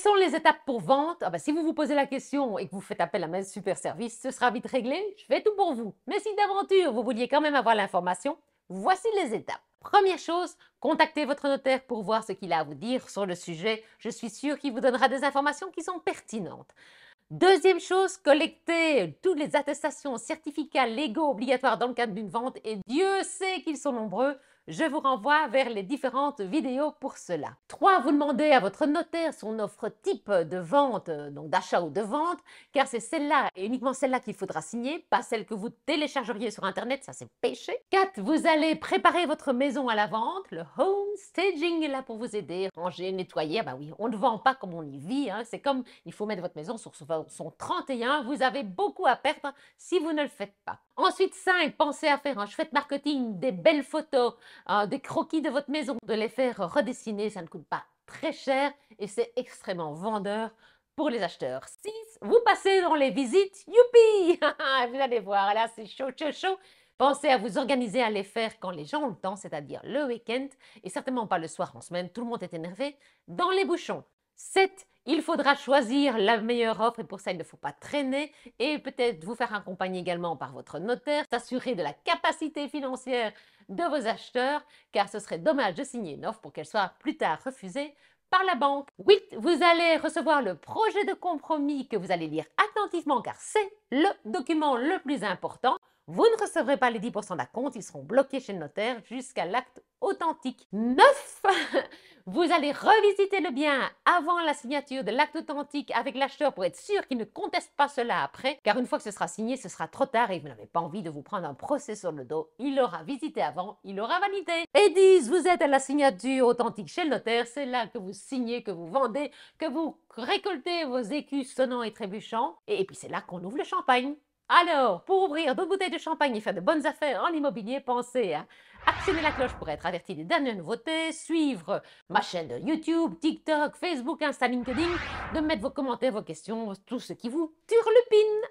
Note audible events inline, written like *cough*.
sont les étapes pour vente ah ben, Si vous vous posez la question et que vous faites appel à mes super services, ce sera vite réglé, je fais tout pour vous. Mais si d'aventure vous vouliez quand même avoir l'information, voici les étapes. Première chose, contactez votre notaire pour voir ce qu'il a à vous dire sur le sujet. Je suis sûre qu'il vous donnera des informations qui sont pertinentes. Deuxième chose, collectez toutes les attestations, certificats légaux obligatoires dans le cadre d'une vente et Dieu sait qu'ils sont nombreux je vous renvoie vers les différentes vidéos pour cela. 3. Vous demandez à votre notaire son offre type de vente, euh, donc d'achat ou de vente, car c'est celle-là et uniquement celle-là qu'il faudra signer, pas celle que vous téléchargeriez sur Internet, ça c'est péché. 4. Vous allez préparer votre maison à la vente, le home staging est là pour vous aider, ranger, nettoyer, ah bah oui, on ne vend pas comme on y vit, hein. c'est comme il faut mettre votre maison sur son 31, vous avez beaucoup à perdre si vous ne le faites pas. Ensuite 5. Pensez à faire un de marketing, des belles photos, Hein, des croquis de votre maison, de les faire redessiner, ça ne coûte pas très cher et c'est extrêmement vendeur pour les acheteurs. 6. Vous passez dans les visites, youpi *laughs* Vous allez voir, là c'est chaud, chaud, chaud. Pensez à vous organiser à les faire quand les gens ont le temps, c'est-à-dire le week-end, et certainement pas le soir en semaine, tout le monde est énervé, dans les bouchons. 7. Il faudra choisir la meilleure offre et pour ça, il ne faut pas traîner et peut-être vous faire accompagner également par votre notaire, s'assurer de la capacité financière de vos acheteurs car ce serait dommage de signer une offre pour qu'elle soit plus tard refusée par la banque. Oui, vous allez recevoir le projet de compromis que vous allez lire attentivement car c'est le document le plus important. Vous ne recevrez pas les 10% d'acompte, ils seront bloqués chez le notaire jusqu'à l'acte authentique. 9. *laughs* Vous allez revisiter le bien avant la signature de l'acte authentique avec l'acheteur pour être sûr qu'il ne conteste pas cela après, car une fois que ce sera signé, ce sera trop tard et vous n'avez pas envie de vous prendre un procès sur le dos. Il l'aura visité avant, il l'aura validé Et 10, vous êtes à la signature authentique chez le notaire, c'est là que vous signez, que vous vendez, que vous récoltez vos écus sonnants et trébuchants, et puis c'est là qu'on ouvre le champagne. Alors, pour ouvrir deux bouteilles de champagne et faire de bonnes affaires en immobilier, pensez à actionner la cloche pour être averti des dernières nouveautés, suivre ma chaîne de YouTube, TikTok, Facebook, Insta, LinkedIn, de mettre vos commentaires, vos questions, tout ce qui vous turlupine.